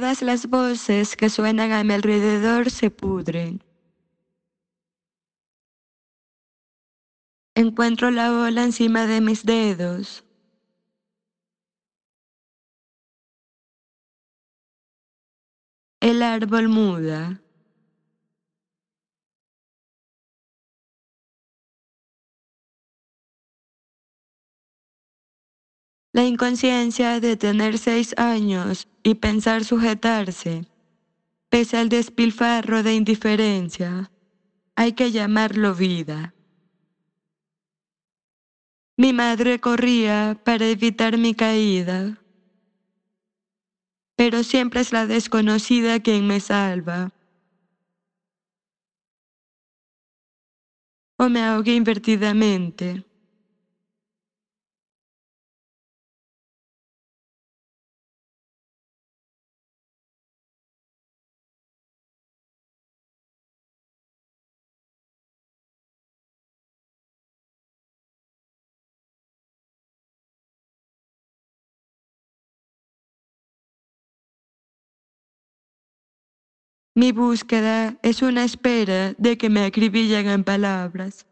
Todas las voces que suenan a mi alrededor se pudren. Encuentro la ola encima de mis dedos. El árbol muda. La inconsciencia de tener seis años y pensar sujetarse, pese al despilfarro de indiferencia, hay que llamarlo vida. Mi madre corría para evitar mi caída, pero siempre es la desconocida quien me salva. O me ahogue invertidamente. Mi búsqueda es una espera de que me acribillen en palabras.